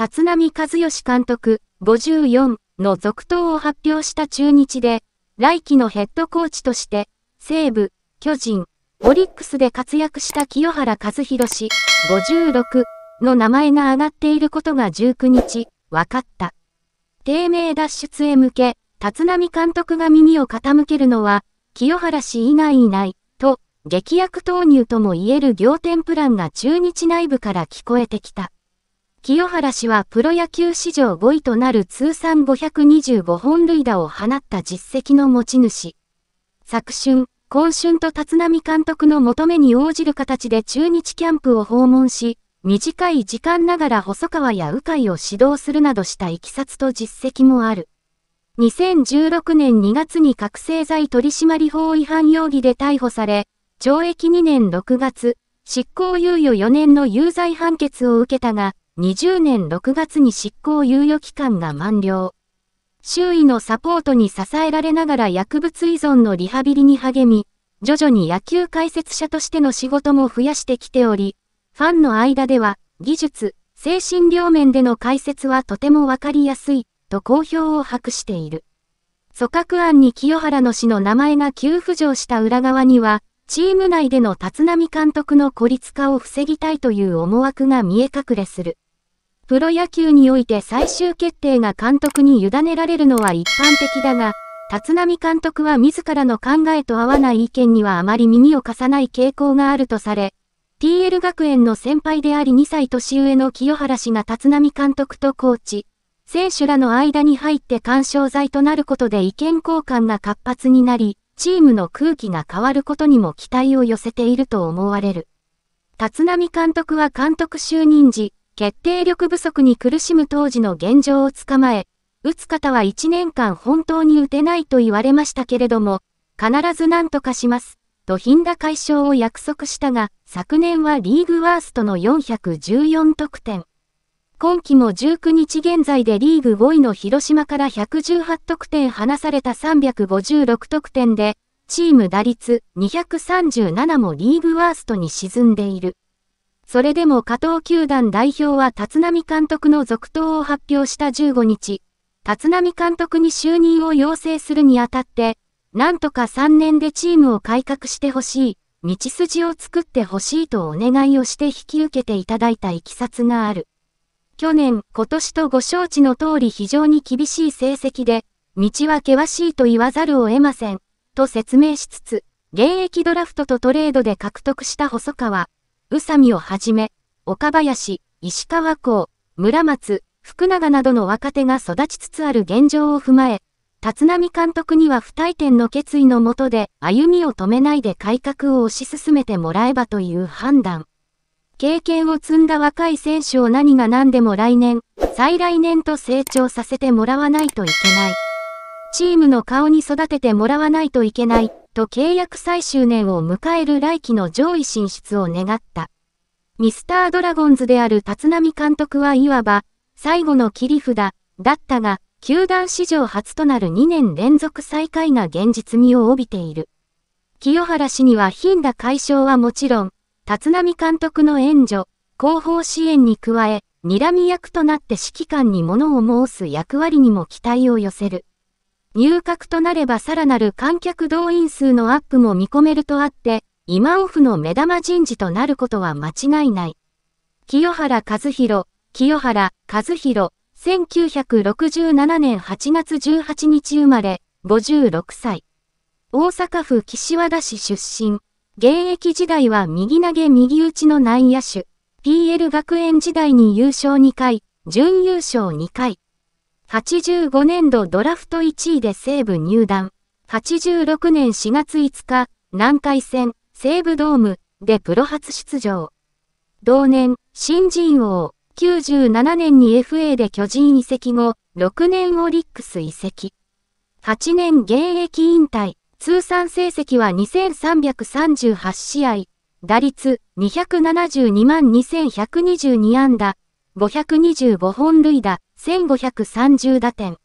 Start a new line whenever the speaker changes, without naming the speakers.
立浪和義監督54の続投を発表した中日で、来季のヘッドコーチとして、西武、巨人、オリックスで活躍した清原和博氏56の名前が挙がっていることが19日、分かった。低迷脱出へ向け、立浪監督が耳を傾けるのは、清原氏以外いない、と、劇薬投入とも言える仰天プランが中日内部から聞こえてきた。清原氏はプロ野球史上5位となる通算525本塁打を放った実績の持ち主。昨春、今春と立浪監督の求めに応じる形で中日キャンプを訪問し、短い時間ながら細川や鵜飼を指導するなどしたいきさつと実績もある。2016年2月に覚醒剤取締法違反容疑で逮捕され、懲役2年6月、執行猶予4年の有罪判決を受けたが、20年6月に執行猶予期間が満了。周囲のサポートに支えられながら薬物依存のリハビリに励み、徐々に野球解説者としての仕事も増やしてきており、ファンの間では、技術、精神両面での解説はとてもわかりやすい、と好評を博している。組閣案に清原の氏の名前が急浮上した裏側には、チーム内での立浪監督の孤立化を防ぎたいという思惑が見え隠れする。プロ野球において最終決定が監督に委ねられるのは一般的だが、立浪監督は自らの考えと合わない意見にはあまり耳を貸さない傾向があるとされ、TL 学園の先輩であり2歳年上の清原氏が立浪監督とコーチ、選手らの間に入って干渉剤となることで意見交換が活発になり、チームの空気が変わることにも期待を寄せていると思われる。立浪監督は監督就任時、決定力不足に苦しむ当時の現状を捕まえ、打つ方は1年間本当に打てないと言われましたけれども、必ず何とかします、と頻打解消を約束したが、昨年はリーグワーストの414得点。今季も19日現在でリーグ5位の広島から118得点離された356得点で、チーム打率237もリーグワーストに沈んでいる。それでも加藤球団代表は立浪監督の続投を発表した15日、立浪監督に就任を要請するにあたって、なんとか3年でチームを改革してほしい、道筋を作ってほしいとお願いをして引き受けていただいたいきさつがある。去年、今年とご承知の通り非常に厳しい成績で、道は険しいと言わざるを得ません、と説明しつつ、現役ドラフトとトレードで獲得した細川、宇佐美をはじめ、岡林、石川港、村松、福永などの若手が育ちつつある現状を踏まえ、立浪監督には不退転の決意のもとで歩みを止めないで改革を推し進めてもらえばという判断。経験を積んだ若い選手を何が何でも来年、再来年と成長させてもらわないといけない。チームの顔に育ててもらわないといけないと契約最終年を迎える来季の上位進出を願った。ミスタードラゴンズである立浪監督はいわば、最後の切り札だったが、球団史上初となる2年連続最下位が現実味を帯びている。清原氏には頻打解消はもちろん、立浪監督の援助、後方支援に加え、睨み役となって指揮官に物を申す役割にも期待を寄せる。入閣となればさらなる観客動員数のアップも見込めるとあって、今オフの目玉人事となることは間違いない。清原和弘、清原和弘、1967年8月18日生まれ、56歳。大阪府岸和田市出身。現役時代は右投げ右打ちの内野手。PL 学園時代に優勝2回、準優勝2回。85年度ドラフト1位で西武入団。86年4月5日、南海戦、西武ドームでプロ初出場。同年、新人王、97年に FA で巨人移籍後、6年オリックス移籍。8年現役引退、通算成績は2338試合、打率272万2122安打、525本塁打、1530打点。